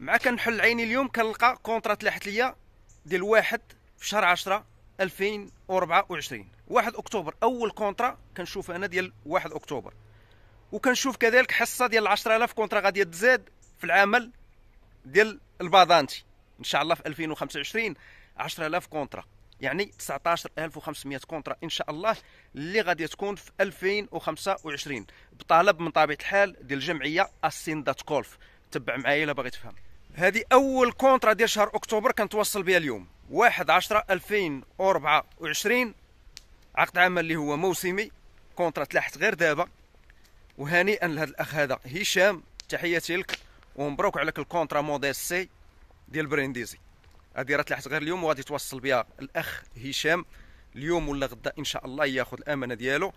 مع كنحل عيني اليوم كنلقى كونطرا تلاحت ليا ديال واحد في شهر 10 2024 1 اكتوبر اول كونطرا كنشوف انا ديال 1 اكتوبر وكنشوف كذلك حصه ديال 10000 كونطرا غادي تزاد في العمل ديال البادانتي ان شاء الله في 2025 10000 كونطرا يعني 19500 كونطرا ان شاء الله اللي غادي تكون في 2025 بطلب من طبيعه الحال ديال الجمعيه اسين دات كولف تبع معايا الا باغي تفهم هذه اول كونترا ديال شهر اكتوبر كنتوصل بها اليوم 1 10 2024 عقد عمل اللي هو موسمي كونترا تلاحت غير دابا وهنيئا لهذا الاخ هذا هشام تحياتي لك ومبروك عليك الكونترا موديل سي ديال برينديزي هذه راه تلاحت غير اليوم وغادي توصل بها الاخ هشام اليوم ولا غدا ان شاء الله ياخذ الامانه ديالو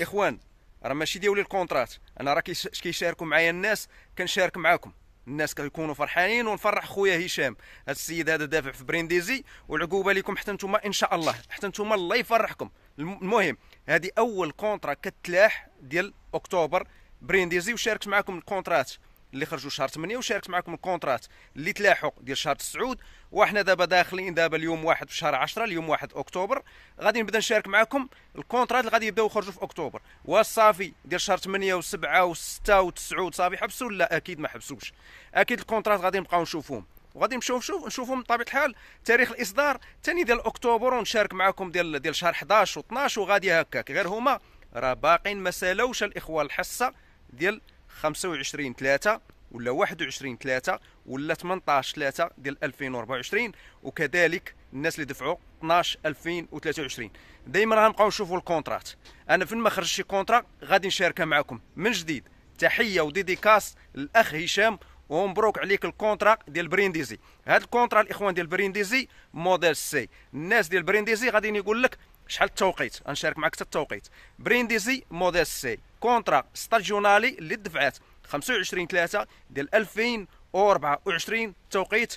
اخوان راه ماشي ديولي الكونترات انا راه كيشاركوا معايا الناس كنشارك معاكم الناس كيكونوا فرحانين ونفرح خويا هشام هذا السيد هذا دافع في برينديزي والعقوبه لكم حتى نتوما ان شاء الله حتى نتوما الله يفرحكم المهم هذه اول كونترا كتلاح ديال اكتوبر برينديزي وشاركت معاكم الكونترات اللي خرجوا شهر 8 وشاركت معكم الكونترات اللي تلاحوا ديال شهر 9 وحنا دابا داخلين دابا اليوم واحد في شهر 10 اليوم واحد اكتوبر غادي نبدا نشارك معكم الكونترات اللي غادي يبداو يخرجوا في اكتوبر والصافي ديال شهر 8 و7 و6 و9 صافي حبسوا لا اكيد ما حبسوش اكيد الكونترات غادي نبقاو نشوفوهم وغادي نمشيو نشوف نشوفهم بطبيعه الحال تاريخ الاصدار ثاني ديال اكتوبر ونشارك معكم ديال ديال شهر 11 و12 وغادي هكاك غير هما راه باقين ما سالوش الاخوه الحصه ديال 25 3 ولا 21 3 ولا 18 3 ديال 2024 وكذلك الناس اللي دفعوا 12 2023 دائما غنبقاو نشوفوا الكونترات انا فين ما خرج شي كونترا غادي نشاركها معكم من جديد تحيه وديديكاس الاخ هشام ومبروك عليك الكونترا ديال برينديزي هاد الكونترا الاخوان ديال برينديزي موديل سي الناس ديال برينديزي غاديين يقول لك شحال التوقيت غنشارك معك حتى التوقيت برينديزي موديل سي كونترا ستاجيونالي اللي دفعات 25 3 ديال 2024 توقيت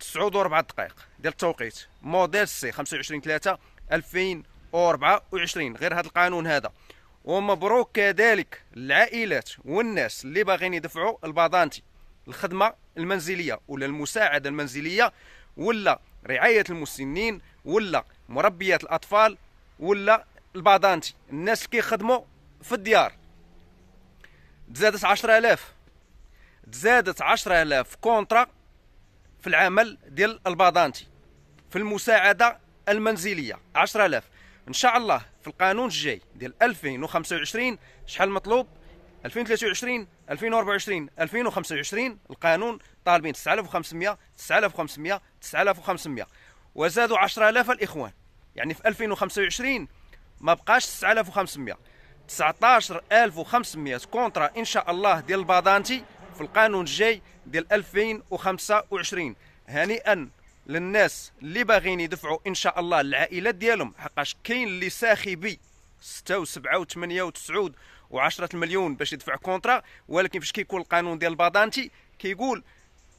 9 و 4 دقائق ديال التوقيت موديل سي 25 3 2024 غير هذا القانون هذا ومبروك كذلك العائلات والناس اللي باغيين يدفعوا البادانتي الخدمه المنزليه ولا المساعده المنزليه ولا رعايه المسنين ولا مربيات الاطفال ولا البادانتي الناس اللي كيخدموا في الديار تزادت 10000 تزادت 10000 كونترا في العمل ديال البادانتي في المساعده المنزليه 10000 ان شاء الله في القانون الجاي ديال 2025 شحال مطلوب 2023 2024 2025 القانون طالبين 9500 9500 9500 وزادوا 10000 الاخوان يعني في 2025 ما بقاش 9500 19500 كونترا ان شاء الله ديال البادانتي في القانون الجاي ديال 2025 هنيئا للناس اللي باغيين يدفعوا ان شاء الله العائلات ديالهم حقاش كاين اللي بي 6 و7 و8 و9 و10 المليون باش يدفع كونترا ولكن فاش كيكون القانون ديال البادانتي كيقول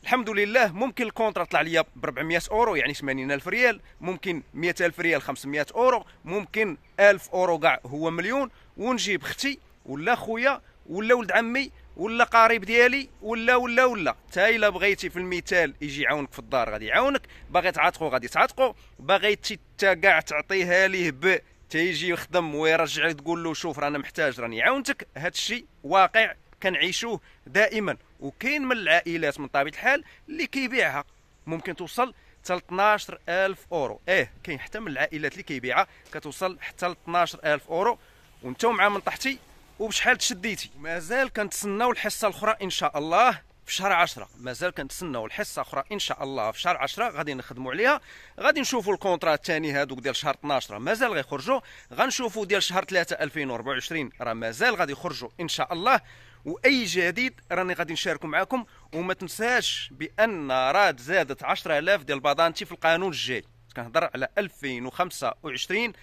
الحمد لله ممكن الكونترا طلع ليا ب 400 اورو يعني 80000 ريال ممكن 100000 ريال 500 اورو ممكن 1000 اورو كاع هو مليون ونجيب اختي ولا خويا ولا ولد عمي ولا قريب ديالي ولا ولا ولا حتى الا بغيتي في المثال يجي يعاونك في الدار غادي يعاونك باغي تعتقو غادي تعتقو باغي حتى كاع تعطيها ليه ب تيجي يخدم ويرجع تقول له شوف رانا محتاج راني عاونتك هذا الشيء واقع كنعيشوه دائما وكاين من العائلات من طبيعه الحال اللي كيبيعها ممكن توصل حتى ل 12000 اورو ايه كاين حتى من العائلات اللي كيبيعها كتوصل حتى ل 12000 اورو وانت مع من تحتي وبشحال تشديتي مازال كنتسناو الحصه الاخرى ان شاء الله في شهر 10 مازال كنتسناو الحصه اخرى ان شاء الله في شهر 10 غادي نخدموا عليها غادي نشوفوا الكونترا الثاني هذوك ديال شهر 12 مازال غيخرجوا غنشوفوا ديال شهر 3 2024 راه مازال غادي يخرجوا ان شاء الله واي جديد راني غادي نشاركه معكم وما تنساش بان راد زادت 10000 ديال البادانتي في القانون الجاي كنهضر على 2025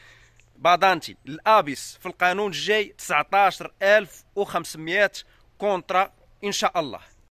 بادانتي الابيس في القانون الجاي 19500 كونترا ان شاء الله